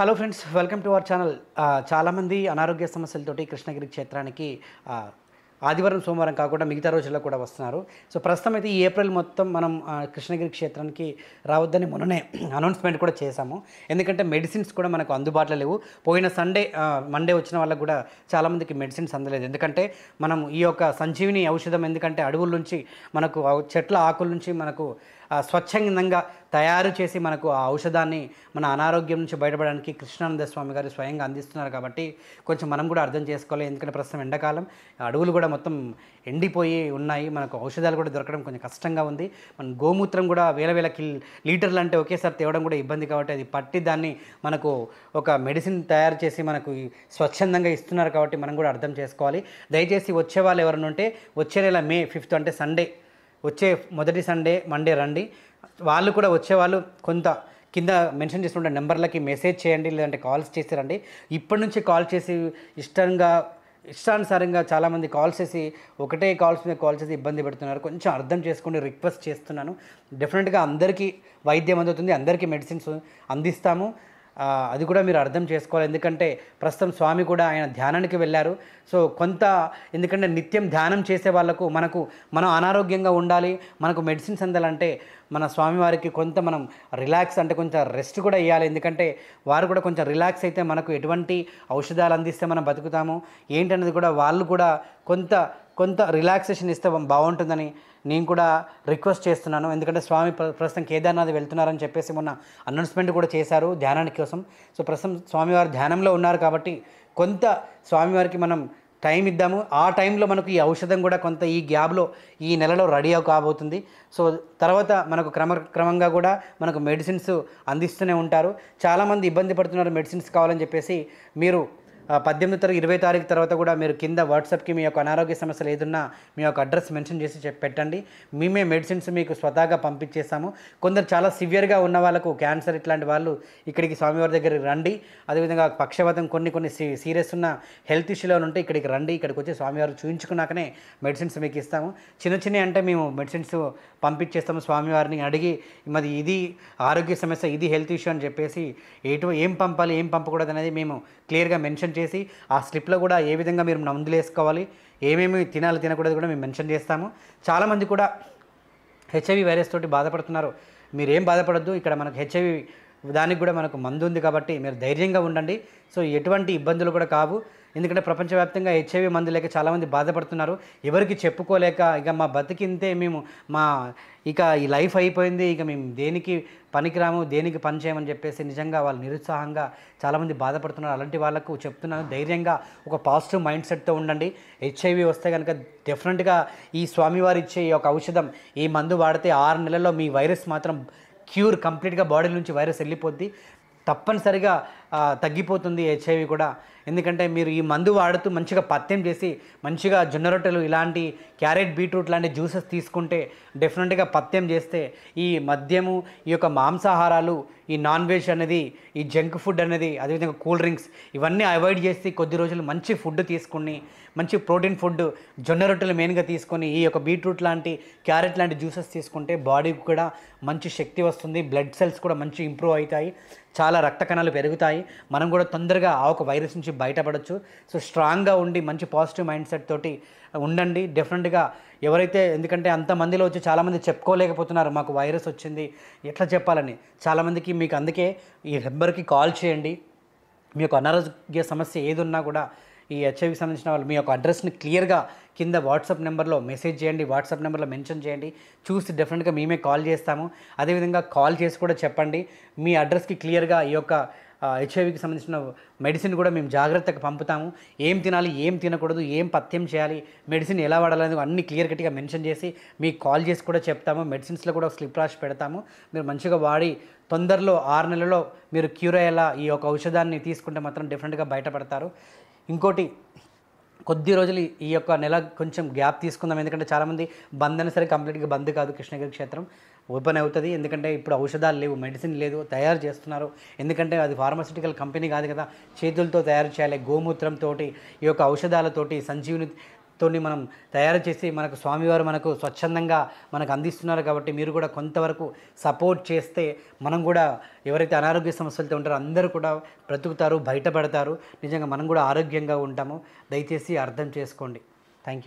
hello friends welcome to our channel చాలామంది అనారోగ్య సమస్యలతోటి కృష్ణగిరి క్షేత్రానికి ఆదివారం సోమవారం కాకుండా మిగతా రోజుల్లో కూడా వస్తున్నారు సో ప్రస్తుతం అయితే ఈ ఏప్రిల్ మొత్తం మనం కృష్ణగిరి క్షేత్రానికి రావద్దని మొన్ననే అనౌన్స్మెంట్ కూడా చేశాము ఎందుకంటే మెడిసిన్స్ కూడా మనకు అందుబాటులో లేవు పోయిన సండే మండే వచ్చిన వాళ్ళకు కూడా చాలామందికి మెడిసిన్స్ అందలేదు ఎందుకంటే మనం ఈ యొక్క సంజీవిని ఔషధం ఎందుకంటే అడవుల నుంచి మనకు చెట్ల ఆకుల నుంచి మనకు స్వచ్ఛందంగా తయారు చేసి మనకు ఆ ఔషధాన్ని మన అనారోగ్యం నుంచి బయటపడడానికి కృష్ణానంద స్వామి గారు స్వయంగా అందిస్తున్నారు కాబట్టి కొంచెం మనం కూడా అర్థం చేసుకోవాలి ఎందుకంటే ప్రస్తుతం ఎండాకాలం అడవులు కూడా మొత్తం ఎండిపోయి ఉన్నాయి మనకు ఔషధాలు కూడా దొరకడం కొంచెం కష్టంగా ఉంది మన గోమూత్రం కూడా వేల వేల కిల్ లీటర్లు అంటే ఒకేసారి తేవడం కూడా ఇబ్బంది కాబట్టి అది పట్టి దాన్ని మనకు ఒక మెడిసిన్ తయారు చేసి మనకు స్వచ్ఛందంగా ఇస్తున్నారు కాబట్టి మనం కూడా అర్థం చేసుకోవాలి దయచేసి వచ్చే వాళ్ళు ఎవరైనా ఉంటే వచ్చే నెల మే ఫిఫ్త్ అంటే సండే వచ్చే మొదటి సండే మండే రండి వాళ్ళు కూడా వచ్చేవాళ్ళు కొంత కింద మెన్షన్ చేసుకుంటే నెంబర్లకి మెసేజ్ చేయండి లేదంటే కాల్స్ చేసి రండి ఇప్పటి నుంచి కాల్ చేసి ఇష్టంగా ఇష్టానుసారంగా చాలామంది కాల్ చేసి ఒకటే కాల్స్ మీద కాల్ చేసి ఇబ్బంది పెడుతున్నారు కొంచెం అర్థం చేసుకుని రిక్వెస్ట్ చేస్తున్నాను డెఫినెట్గా అందరికీ వైద్యం అందుతుంది అందరికీ మెడిసిన్స్ అందిస్తాము అది కూడా మీరు అర్థం చేసుకోవాలి ఎందుకంటే ప్రస్తుతం స్వామి కూడా ఆయన ధ్యానానికి వెళ్ళారు సో కొంత ఎందుకంటే నిత్యం ధ్యానం చేసే వాళ్లకు మనకు మనం అనారోగ్యంగా ఉండాలి మనకు మెడిసిన్స్ అందాలంటే మన స్వామివారికి కొంత మనం రిలాక్స్ అంటే కొంచెం రెస్ట్ కూడా ఇవ్వాలి ఎందుకంటే వారు కూడా కొంచెం రిలాక్స్ అయితే మనకు ఎటువంటి ఔషధాలు అందిస్తే మనం బతుకుతాము ఏంటనేది కూడా వాళ్ళు కూడా కొంత కొంత రిలాక్సేషన్ ఇస్తే బాగుంటుందని నేను కూడా రిక్వెస్ట్ చేస్తున్నాను ఎందుకంటే స్వామి ప్రస్తుతం కేదార్నాథ్ వెళ్తున్నారని చెప్పేసి మొన్న అనౌన్స్మెంట్ కూడా చేశారు ధ్యానానికి కోసం సో ప్రస్తుతం స్వామివారు ధ్యానంలో ఉన్నారు కాబట్టి కొంత స్వామివారికి మనం టైం ఇద్దాము ఆ టైంలో మనకు ఈ ఔషధం కూడా కొంత ఈ గ్యాబ్లో ఈ నెలలో రెడీ కాబోతుంది సో తర్వాత మనకు క్రమక్రమంగా కూడా మనకు మెడిసిన్స్ అందిస్తూనే ఉంటారు చాలామంది ఇబ్బంది పడుతున్నారు మెడిసిన్స్ కావాలని చెప్పేసి మీరు పద్దెనిమిది తారీఖు ఇరవై తారీఖు తర్వాత కూడా మీరు కింద వాట్సాప్కి మీ యొక్క అనారోగ్య సమస్యలు ఏదున్నా మీ యొక్క అడ్రస్ మెన్షన్ చేసి పెట్టండి మేమే మెడిసిన్స్ మీకు స్వతహాగా పంపించేస్తాము కొందరు చాలా సివియర్గా ఉన్న వాళ్ళకు క్యాన్సర్ ఇట్లాంటి వాళ్ళు ఇక్కడికి స్వామివారి దగ్గరికి రండి అదేవిధంగా పక్షవాతం కొన్ని కొన్ని సీరియస్ ఉన్న హెల్త్ ఇష్యూలో ఉంటే ఇక్కడికి రండి ఇక్కడికి వచ్చి స్వామివారు చూయించుకున్నాకనే మెడిసిన్స్ మీకు ఇస్తాము చిన్న చిన్న అంటే మేము మెడిసిన్స్ పంపించేస్తాము స్వామివారిని అడిగి మరి ఇది ఆరోగ్య సమస్య ఇది హెల్త్ ఇష్యూ అని చెప్పేసి ఎటు ఏం పంపాలి ఏం పంపకూడదు అనేది మేము క్లియర్గా మెన్షన్ చేసి ఆ స్లిప్లో కూడా ఏ విధంగా మీరు మందులు వేసుకోవాలి ఏమేమి తినాలి తినకూడదు కూడా మేము మెన్షన్ చేస్తాము చాలామంది కూడా హెచ్ఐవి వైరస్ తోటి బాధపడుతున్నారు మీరేం బాధపడద్దు ఇక్కడ మనకు హెచ్ఐవి దానికి కూడా మనకు మందు ఉంది కాబట్టి మీరు ధైర్యంగా ఉండండి సో ఎటువంటి ఇబ్బందులు కూడా కావు ఎందుకంటే ప్రపంచవ్యాప్తంగా హెచ్ఐవి మందు లేక చాలామంది బాధపడుతున్నారు ఎవరికి చెప్పుకోలేక ఇక మా బతికింతే మేము మా ఇక ఈ లైఫ్ అయిపోయింది ఇక మేము దేనికి పనికిరాము దేనికి పని చేయమని చెప్పేసి నిజంగా వాళ్ళు నిరుత్సాహంగా చాలామంది బాధపడుతున్నారు అలాంటి వాళ్ళకు చెప్తున్నాను ధైర్యంగా ఒక పాజిటివ్ మైండ్ సెట్తో ఉండండి హెచ్ఐవి వస్తే కనుక డెఫినెట్గా ఈ స్వామివారు ఇచ్చే ఈ ఒక ఔషధం ఈ మందు వాడితే ఆరు నెలల్లో మీ వైరస్ మాత్రం క్యూర్ కంప్లీట్గా బాడీ నుంచి వైరస్ వెళ్ళిపోద్ది తప్పనిసరిగా తగ్గిపోతుంది హెచ్ఐవి కూడా ఎందుకంటే మీరు ఈ మందు వాడుతూ మంచిగా పత్యం చేసి మంచిగా జొన్న రొట్టెలు ఇలాంటి క్యారెట్ బీట్రూట్ లాంటి జ్యూసెస్ తీసుకుంటే డెఫినెట్గా పత్యం చేస్తే ఈ మద్యము ఈ యొక్క మాంసాహారాలు ఈ నాన్ వెజ్ అనేది ఈ జంక్ ఫుడ్ అనేది అదేవిధంగా కూల్ డ్రింక్స్ ఇవన్నీ అవాయిడ్ చేసి కొద్ది రోజులు మంచి ఫుడ్ తీసుకుని మంచి ప్రోటీన్ ఫుడ్ జొన్న రొట్టెలు మెయిన్గా తీసుకొని ఈ యొక్క బీట్రూట్ లాంటి క్యారెట్ లాంటి జ్యూసెస్ తీసుకుంటే బాడీకి కూడా మంచి శక్తి వస్తుంది బ్లడ్ సెల్స్ కూడా మంచి ఇంప్రూవ్ అవుతాయి చాలా రక్త కణాలు పెరుగుతాయి మనం కూడా తొందరగా ఆ ఒక వైరస్ నుంచి బయటపడవచ్చు సో స్ట్రాంగ్గా ఉండి మంచి పాజిటివ్ మైండ్ సెట్ తోటి ఉండండి డెఫినెట్గా ఎవరైతే ఎందుకంటే అంతమందిలో వచ్చి చాలామంది చెప్పుకోలేకపోతున్నారు మాకు వైరస్ వచ్చింది ఎట్లా చెప్పాలని చాలామందికి మీకు అందుకే ఈ నెంబర్కి కాల్ చేయండి మీ యొక్క అనారోగ్య సమస్య ఏదున్నా కూడా ఈ హెచ్ఐవి సంబంధించిన వాళ్ళు మీ యొక్క అడ్రస్ని క్లియర్గా కింద వాట్సాప్ నెంబర్లో మెసేజ్ చేయండి వాట్సాప్ నెంబర్లో మెన్షన్ చేయండి చూసి డెఫినెట్గా మేమే కాల్ చేస్తాము అదేవిధంగా కాల్ చేసి కూడా చెప్పండి మీ అడ్రస్కి క్లియర్గా ఈ యొక్క హెచ్ఐవికి సంబంధించిన మెడిసిన్ కూడా మేము జాగ్రత్తగా పంపుతాము ఏం తినాలి ఏం తినకూడదు ఏం పథ్యం చేయాలి మెడిసిన్ ఎలా వాడాలనేది అన్ని క్లియర్ కట్గా మెన్షన్ చేసి మీకు కాల్ చేసి కూడా చెప్తాము మెడిసిన్స్లో కూడా స్లిప్ రాసి పెడతాము మీరు మంచిగా వాడి తొందరలో ఆరు నెలలో మీరు క్యూర్ అయ్యేలా ఈ యొక్క ఔషధాన్ని తీసుకుంటే మాత్రం డిఫరెంట్గా బయటపడతారు ఇంకోటి కొద్ది రోజులు ఈ యొక్క నెల కొంచెం గ్యాప్ తీసుకుందాం ఎందుకంటే చాలామంది బంద్ అయినా సరే కంప్లీట్గా బంద్ కాదు కృష్ణగిరి క్షేత్రం ఓపెన్ అవుతుంది ఎందుకంటే ఇప్పుడు ఔషధాలు లేవు మెడిసిన్ లేదు తయారు చేస్తున్నారు ఎందుకంటే అది ఫార్మాసిటికల్ కంపెనీ కాదు కదా చేతులతో తయారు చేయాలి గోమూత్రంతో ఈ యొక్క ఔషధాలతోటి సంజీవిని తోని మనం తయారు చేసి మనకు స్వామివారు మనకు స్వచ్ఛందంగా మనకు అందిస్తున్నారు కాబట్టి మీరు కూడా కొంతవరకు సపోర్ట్ చేస్తే మనం కూడా ఎవరైతే అనారోగ్య సమస్యలతో ఉంటారో అందరూ కూడా బ్రతుకుతారు బయటపడతారు నిజంగా మనం కూడా ఆరోగ్యంగా ఉంటాము దయచేసి అర్థం చేసుకోండి థ్యాంక్ యూ